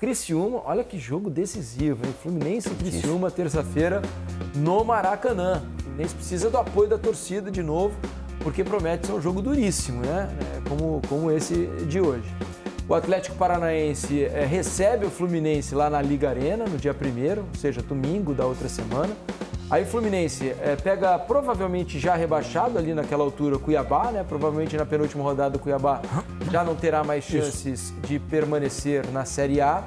Criciúma, olha que jogo decisivo, hein? Fluminense e Criciúma, terça-feira, no Maracanã. Nem Fluminense precisa do apoio da torcida de novo, porque promete ser um jogo duríssimo, né? É, como, como esse de hoje. O Atlético Paranaense é, recebe o Fluminense lá na Liga Arena, no dia 1 ou seja, domingo da outra semana. Aí o Fluminense é, pega provavelmente já rebaixado ali naquela altura Cuiabá, né? Provavelmente na penúltima rodada o Cuiabá já não terá mais chances Isso. de permanecer na Série A.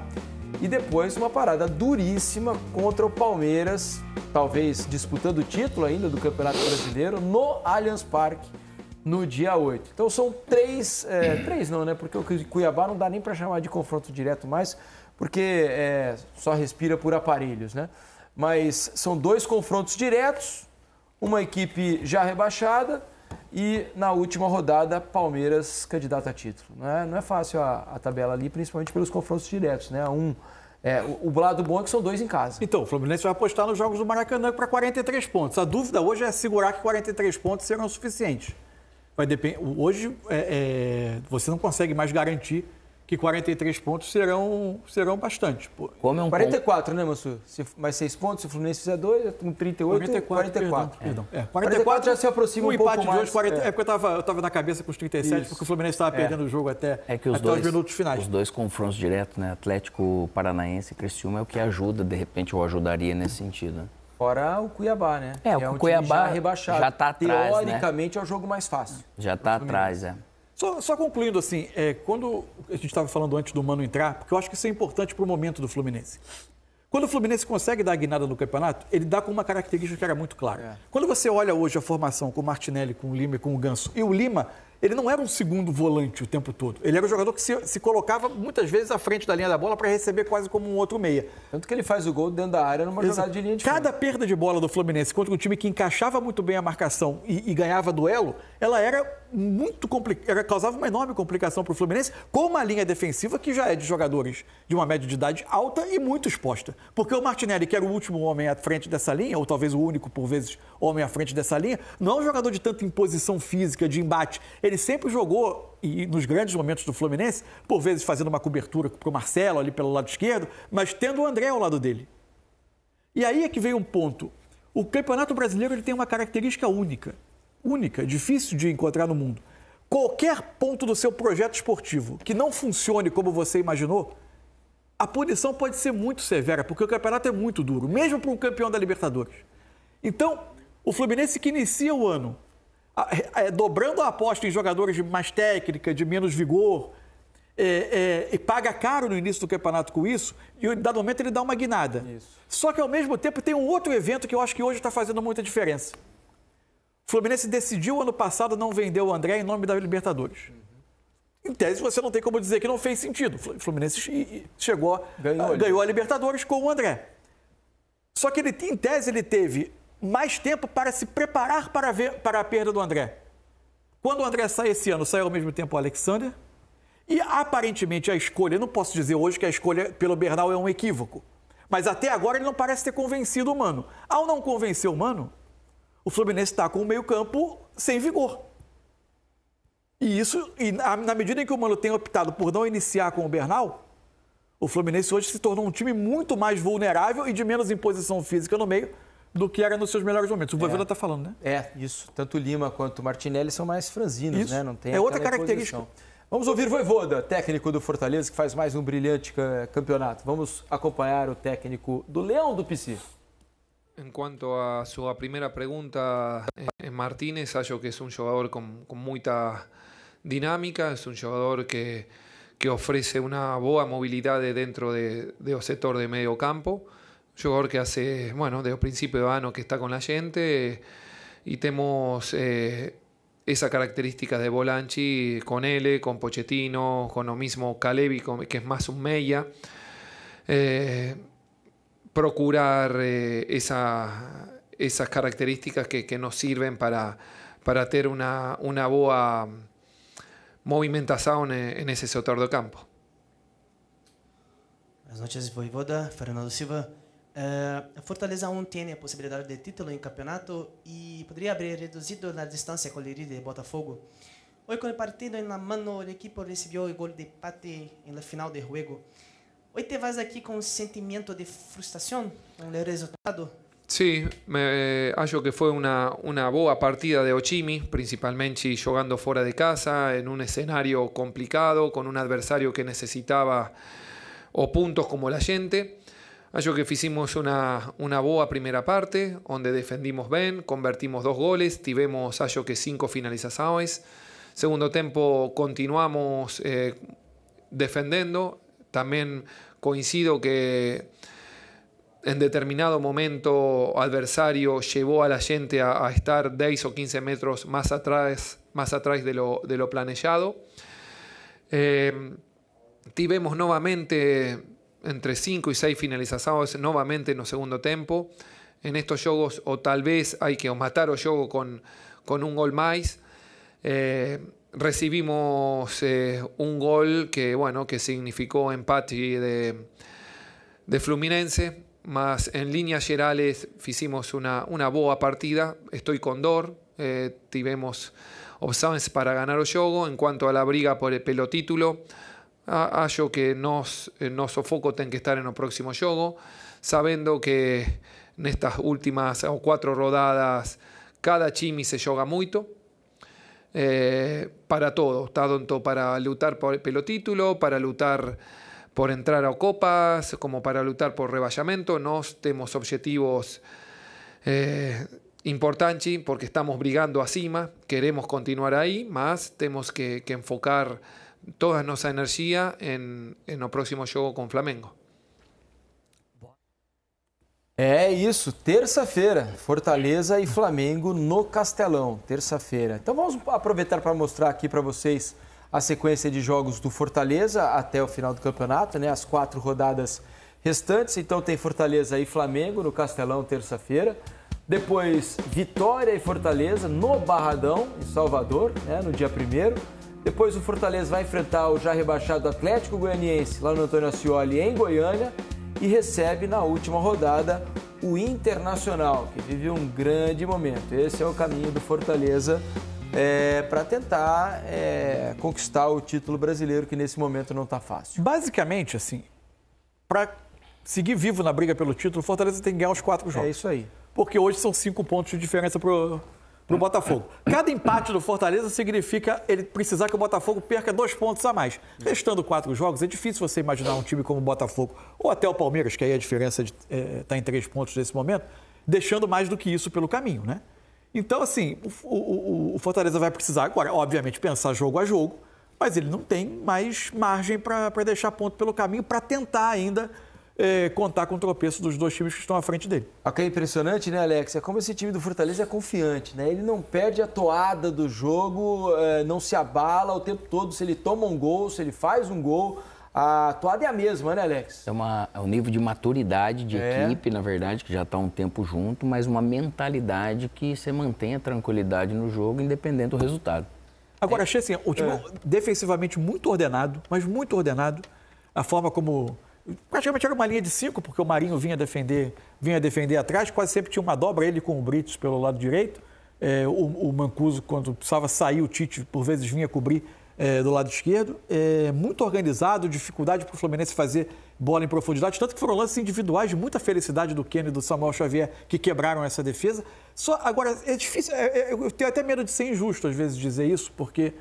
E depois uma parada duríssima contra o Palmeiras, talvez disputando o título ainda do Campeonato Brasileiro, no Allianz Parque, no dia 8. Então são três, é, três não, né? Porque o Cuiabá não dá nem para chamar de confronto direto mais, porque é, só respira por aparelhos, né? Mas são dois confrontos diretos, uma equipe já rebaixada e na última rodada Palmeiras candidato a título. Não é, não é fácil a, a tabela ali, principalmente pelos confrontos diretos, né? Um é, o, o lado bom é que são dois em casa. Então, o Fluminense vai apostar nos jogos do Maracanã para 43 pontos. A dúvida hoje é segurar que 43 pontos serão suficientes. Vai depend... Hoje é, é... você não consegue mais garantir que 43 pontos serão, serão bastante. Como é um 44, ponto... né, Mansur? Se, mais 6 pontos, se o Fluminense fizer 2, é com 38, 44. 44, perdão, perdão. É, 44, é, 44, já se aproxima um, um pouco mais. Hoje, 40, é. é. porque eu estava eu tava na cabeça com os 37, Isso. porque o Fluminense estava é. perdendo o jogo até, é que os, até dois, os minutos finais. Os dois confrontos diretos, né, Atlético Paranaense e Criciúma, é o que ajuda, de repente, ou ajudaria nesse sentido, né? Fora o Cuiabá, né? É, o é um Cuiabá já rebaixado. Já tá atrás, né? Teoricamente né? é o jogo mais fácil. Já tá atrás, é. Só, só, concluindo assim, é, quando a gente estava falando antes do Mano entrar, porque eu acho que isso é importante para o momento do Fluminense. Quando o Fluminense consegue dar a guinada no campeonato, ele dá com uma característica que era muito clara. É. Quando você olha hoje a formação com o Martinelli, com o Lima e com o Ganso, e o Lima ele não era um segundo volante o tempo todo. Ele era um jogador que se, se colocava muitas vezes à frente da linha da bola para receber quase como um outro meia. Tanto que ele faz o gol dentro da área numa Exato. jogada de linha de Cada frente. perda de bola do Fluminense contra um time que encaixava muito bem a marcação e, e ganhava duelo, ela era muito complicada, causava uma enorme complicação para o Fluminense com uma linha defensiva que já é de jogadores de uma média de idade alta e muito exposta. Porque o Martinelli, que era o último homem à frente dessa linha, ou talvez o único, por vezes, homem à frente dessa linha, não é um jogador de tanta imposição física, de embate. Ele ele sempre jogou, e nos grandes momentos do Fluminense, por vezes fazendo uma cobertura para o Marcelo ali pelo lado esquerdo, mas tendo o André ao lado dele. E aí é que veio um ponto. O Campeonato Brasileiro ele tem uma característica única, única, difícil de encontrar no mundo. Qualquer ponto do seu projeto esportivo que não funcione como você imaginou, a punição pode ser muito severa, porque o campeonato é muito duro, mesmo para um campeão da Libertadores. Então, o Fluminense que inicia o ano é, dobrando a aposta em jogadores de mais técnica, de menos vigor, é, é, e paga caro no início do campeonato com isso, e em dado momento ele dá uma guinada. Isso. Só que ao mesmo tempo tem um outro evento que eu acho que hoje está fazendo muita diferença. O Fluminense decidiu ano passado não vender o André em nome da Libertadores. Uhum. Em tese, você não tem como dizer que não fez sentido. O Fluminense chegou, ganhou, ganhou a Libertadores com o André. Só que ele, em tese, ele teve mais tempo para se preparar para, ver, para a perda do André. Quando o André sai esse ano, sai ao mesmo tempo o Alexander. E aparentemente a escolha, não posso dizer hoje que a escolha pelo Bernal é um equívoco, mas até agora ele não parece ter convencido o Mano. Ao não convencer o Mano, o Fluminense está com o meio-campo sem vigor. E isso, e na medida em que o Mano tem optado por não iniciar com o Bernal, o Fluminense hoje se tornou um time muito mais vulnerável e de menos imposição física no meio do que era nos seus melhores momentos. O Voivoda está é. Tá falando, né? É, isso. Tanto Lima quanto Martinelli são mais franzinos, isso. né? Não tem é outra característica. Imposição. Vamos ouvir Voivoda, técnico do Fortaleza, que faz mais um brilhante campeonato. Vamos acompanhar o técnico do Leão do PC. En cuanto a su primera pregunta, eh, Martínez, creo que es un jugador con, con mucha dinámica, es un jugador que, que ofrece una boa movilidad dentro del de sector de medio campo. jugador que hace, bueno, desde el principio de año que está con la gente y tenemos eh, esas características de Bolanchi con él, con Pochettino, con lo mismo Kalevi, que es más un meia. Eh, procurar eh, esas características que, nos sirven para, para tener una, una boa movimentación en, en ese sector de campo. Buenas noches, Voivoda. Fernando Silva. Eh, Fortaleza aún tiene posibilidad de título en campeonato y podría haber reducido la distancia con el líder de Botafogo. Hoy con el partido en la mano, el equipo recibió el gol de Pate en la final del juego. ¿Hoy te vas aquí con un sentimiento de frustración con el resultado? Sí, me, eh, que fue una, buena boa partida de Ochimi, principalmente jugando fuera de casa, en un escenario complicado, con un adversario que necesitaba o puntos como la gente. Yo que hicimos una, una boa primera parte, donde defendimos ben, convertimos dos goles, tivemos yo que cinco finalizaciones. Segundo tiempo continuamos eh, defendiendo. También coincido que en determinado momento adversario llevó a la gente a, estar 10 o 15 metros más atrás, más atrás de, lo, planeado. Eh, tivemos nuevamente entre 5 y 6 finalizados nuevamente en el segundo tiempo. En estos jogos o tal vez hay que matar o juego con, con un gol más. Eh, recibimos eh, un gol que, bueno, que significó empate de, de Fluminense, más en líneas generales hicimos una, una boa partida. Estoy con Dor, eh, tivemos opciones para ganar o juego. En cuanto a la briga por el pelotítulo, acho que nos, eh, nos sofoco ten que estar en el próximo Jogo sabiendo que en estas últimas o cuatro rodadas cada Chimi se yoga mucho eh, para todo, tanto para luchar por, el título, para luchar por entrar a copas, como para luchar por reballamento, nos tenemos objetivos eh, importantes porque estamos brigando a cima, queremos continuar ahí, más tenemos que, que enfocar toda nosa enerxía en, en o próximo jogo com o Flamengo. É, é isso, terça-feira, Fortaleza e Flamengo no Castelão, terça-feira. Então vamos aproveitar para mostrar aqui para vocês a sequência de jogos do Fortaleza até o final do campeonato, né? As quatro rodadas restantes. Então tem Fortaleza e Flamengo no Castelão terça-feira. Depois Vitória e Fortaleza no Barradão em Salvador, né? No dia primeiro. Depois o Fortaleza vai enfrentar o já rebaixado Atlético Goianiense lá no Antônio Ascioli em Goiânia e recebe na última rodada o Internacional, que vive um grande momento. Esse é o caminho do Fortaleza é, para tentar é, conquistar o título brasileiro, que nesse momento não está fácil. Basicamente, assim, para seguir vivo na briga pelo título, o Fortaleza tem que ganhar os quatro é jogos. É isso aí. Porque hoje são cinco pontos de diferença para para o Botafogo. Cada empate do Fortaleza significa ele precisar que o Botafogo perca dois pontos a mais. Restando quatro jogos, é difícil você imaginar um time como o Botafogo, ou até o Palmeiras, que aí a diferença está eh, é, em três pontos nesse momento, deixando mais do que isso pelo caminho, né? Então, assim, o, o, o Fortaleza vai precisar agora, obviamente, pensar jogo a jogo, mas ele não tem mais margem para deixar ponto pelo caminho para tentar ainda é, contar com o tropeço dos dois times que estão à frente dele. O que é impressionante, né, Alex? É como esse time do Fortaleza é confiante, né? Ele não perde a toada do jogo, é, não se abala o tempo todo. Se ele toma um gol, se ele faz um gol, a toada é a mesma, né, Alex? É, uma, é um nível de maturidade de é. equipe, na verdade, que já está um tempo junto, mas uma mentalidade que você mantém a tranquilidade no jogo, independente do resultado. Agora, achei é. assim, o time é. defensivamente muito ordenado, mas muito ordenado. A forma como praticamente era uma linha de cinco, porque o Marinho vinha defender, vinha defender atrás, quase sempre tinha uma dobra, ele com o Britos pelo lado direito, é, o, o, Mancuso, quando precisava sair, o Tite, por vezes, vinha cobrir é, do lado esquerdo. É, muito organizado, dificuldade para o Fluminense fazer bola em profundidade, tanto que foram lances individuais de muita felicidade do Kenny e do Samuel Xavier que quebraram essa defesa. Só Agora, é difícil, é, é, eu tenho até medo de ser injusto, às vezes, dizer isso, porque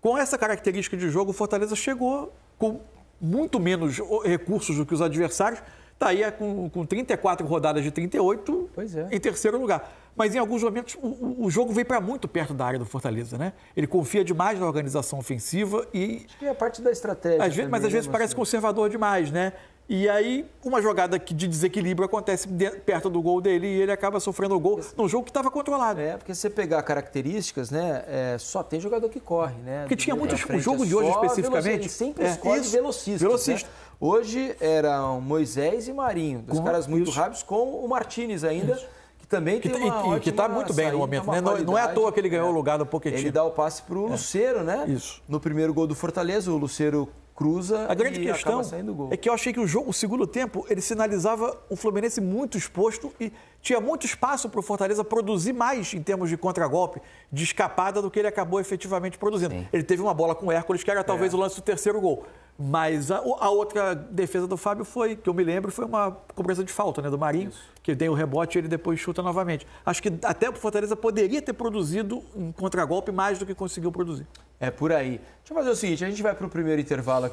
com essa característica de jogo, o Fortaleza chegou com muito menos recursos do que os adversários. Está aí é, com, com 34 rodadas de 38 é. em terceiro lugar. Mas em alguns momentos o, o jogo veio para muito perto da área do Fortaleza, né? Ele confia demais na organização ofensiva e. Acho que é a parte da estratégia. Às vezes, mas às vezes né, parece conservador demais, né? E aí, uma jogada de desequilíbrio acontece perto do gol dele e ele acaba sofrendo o gol num jogo que estava controlado. É, porque se você pegar características, né, é, só tem jogador que corre, né? Porque tinha muitos. O jogo de é hoje especificamente. Sempre é, escolhe isso, velocistas, velocista. Né? Hoje eram Moisés e Marinho, dois com, caras muito isso. rápidos, com o Martinez ainda. Isso que também que, tem tá- uma e, que está muito bem no momento. Né? Não, é, é à toa que ele ganhou é. o lugar do Pochettino. Ele dá o passe para o é. Luceiro, né? Isso. No primeiro gol do Fortaleza, o Luceiro cruza a grande questão é que eu achei que o jogo o segundo tempo ele sinalizava o Fluminense muito exposto e tinha muito espaço para o Fortaleza produzir mais em termos de contragolpe de escapada do que ele acabou efetivamente produzindo Sim. ele teve uma bola com o Hércules que era talvez é. o lance do terceiro gol mas a, a, outra defesa do Fábio foi que eu me lembro foi uma cobrança de falta né do Marinho Isso. que tem o rebote e ele depois chuta novamente acho que até o Fortaleza poderia ter produzido um contragolpe mais do que conseguiu produzir é por aí. Deixa eu fazer o seguinte: a gente vai para o primeiro intervalo aqui.